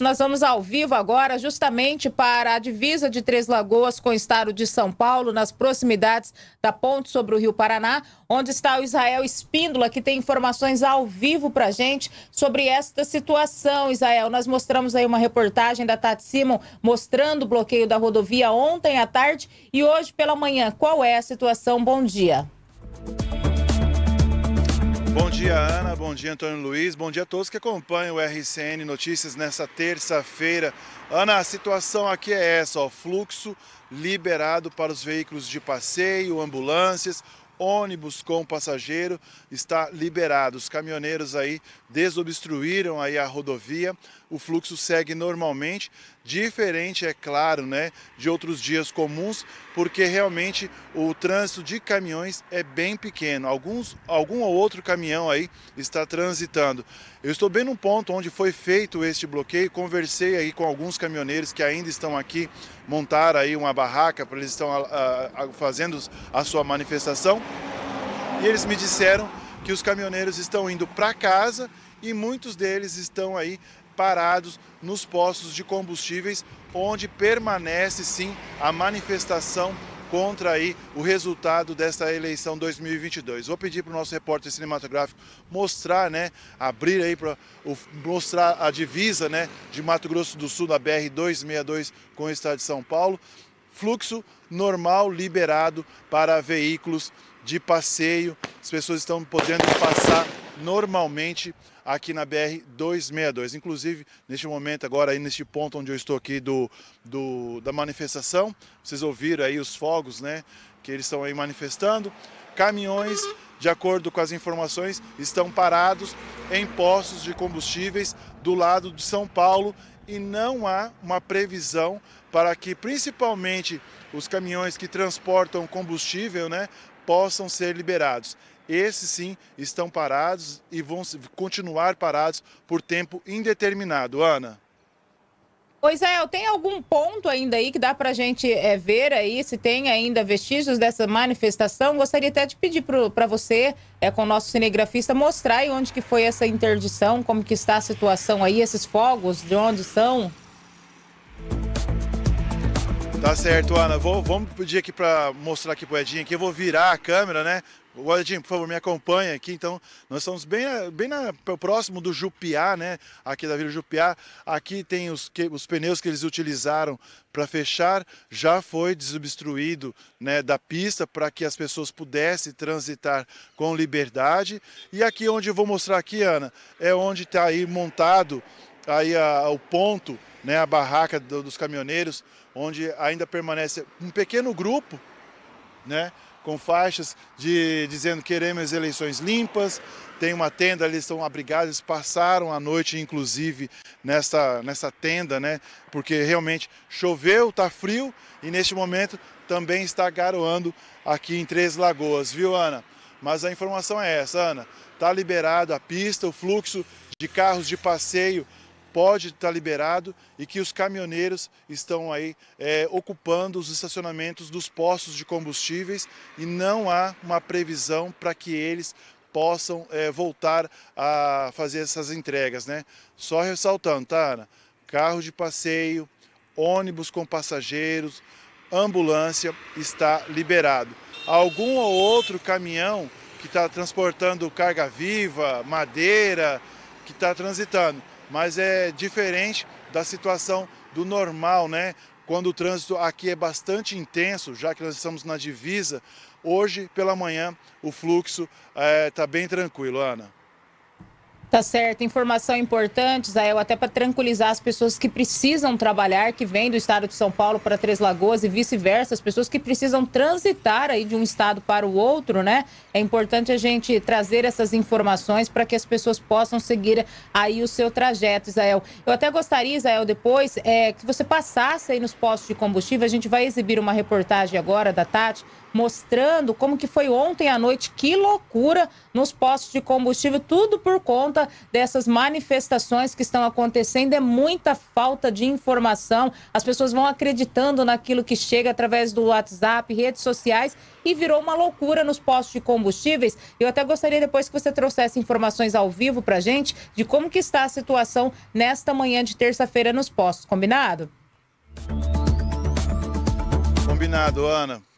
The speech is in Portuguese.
Nós vamos ao vivo agora, justamente para a divisa de Três Lagoas com o estado de São Paulo, nas proximidades da ponte sobre o Rio Paraná, onde está o Israel Espíndola, que tem informações ao vivo para a gente sobre esta situação. Israel, nós mostramos aí uma reportagem da Tati Simon mostrando o bloqueio da rodovia ontem à tarde e hoje pela manhã. Qual é a situação? Bom dia. Bom dia, Ana. Bom dia, Antônio Luiz. Bom dia a todos que acompanham o RCN Notícias nessa terça-feira. Ana, a situação aqui é essa, ó, fluxo liberado para os veículos de passeio, ambulâncias, ônibus com passageiro está liberado. Os caminhoneiros aí desobstruíram aí a rodovia, o fluxo segue normalmente, diferente, é claro, né, de outros dias comuns, porque realmente o trânsito de caminhões é bem pequeno. Alguns, algum ou outro caminhão aí está transitando. Eu estou bem no ponto onde foi feito este bloqueio, conversei aí com alguns caminhoneiros que ainda estão aqui, montaram aí uma barraca para eles estão a, ah, a, ah, a, fazendo a sua manifestação e eles me disseram que os caminhoneiros estão indo para casa e muitos deles estão aí parados nos postos de combustíveis, onde permanece sim a manifestação contra aí o resultado dessa eleição 2022. Vou pedir para o nosso repórter cinematográfico mostrar, né, abrir aí para mostrar a divisa, né, de Mato Grosso do Sul da BR 262 com o estado de São Paulo fluxo normal liberado para veículos de passeio. As pessoas estão podendo passar normalmente aqui na BR 262. Inclusive, neste momento agora, aí neste ponto onde eu estou aqui do, do da manifestação, vocês ouviram aí os fogos, né, que eles estão aí manifestando. Caminhões de acordo com as informações, estão parados em postos de combustíveis do lado de São Paulo e não há uma previsão para que principalmente os caminhões que transportam combustível né, possam ser liberados. Esses sim estão parados e vão continuar parados por tempo indeterminado. Ana. Pois é, tem algum ponto ainda aí que dá para a gente é, ver aí, se tem ainda vestígios dessa manifestação? Gostaria até de pedir para você, é, com o nosso cinegrafista, mostrar aí onde que foi essa interdição, como que está a situação aí, esses fogos, de onde são? Tá certo, Ana. Vou, vamos pedir aqui para mostrar aqui pro Edinho que eu vou virar a câmera, né? Guadinho, por favor, me acompanha aqui. Então, nós estamos bem, bem na, próximo do Jupiá, né? Aqui da Vila Jupiá. Aqui tem os, que, os pneus que eles utilizaram para fechar. Já foi desobstruído né, da pista para que as pessoas pudessem transitar com liberdade. E aqui onde eu vou mostrar aqui, Ana, é onde está aí montado aí a, o ponto, né, a barraca do, dos caminhoneiros, onde ainda permanece um pequeno grupo, né? com faixas de, dizendo queremos eleições limpas. Tem uma tenda, ali estão abrigados, eles passaram a noite, inclusive, nessa, nessa tenda, né? Porque realmente choveu, está frio e neste momento também está garoando aqui em Três Lagoas, viu, Ana? Mas a informação é essa, Ana. Está liberado a pista, o fluxo de carros de passeio pode estar liberado e que os caminhoneiros estão aí é, ocupando os estacionamentos dos postos de combustíveis e não há uma previsão para que eles possam é, voltar a fazer essas entregas, né? Só ressaltando, tá, Ana? Carro de passeio, ônibus com passageiros, ambulância está liberado. Algum ou outro caminhão que está transportando carga viva, madeira, que está transitando, mas é diferente da situação do normal, né? Quando o trânsito aqui é bastante intenso, já que nós estamos na divisa, hoje pela manhã o fluxo está eh, é, bem tranquilo, Ana. Tá certo. Informação importante, Israel, até para tranquilizar as pessoas que precisam trabalhar, que vêm do estado de São Paulo para Três Lagoas e vice-versa, as pessoas que precisam transitar aí de um estado para o outro, né? É importante a gente trazer essas informações para que as pessoas possam seguir aí o seu trajeto, Israel. Eu até gostaria, Israel, depois é, que você passasse aí nos postos de combustível. A gente vai exibir uma reportagem agora da Tati mostrando como que foi ontem à noite, que loucura nos postos de combustível, tudo por conta dessas manifestações que estão acontecendo. É muita falta de informação. As pessoas vão acreditando naquilo que chega através do WhatsApp, redes sociais e virou uma loucura nos postos de combustíveis. Eu até gostaria depois que você trouxesse informações ao vivo para gente de como que está a situação nesta manhã de terça-feira nos postos. Combinado? Combinado, Ana.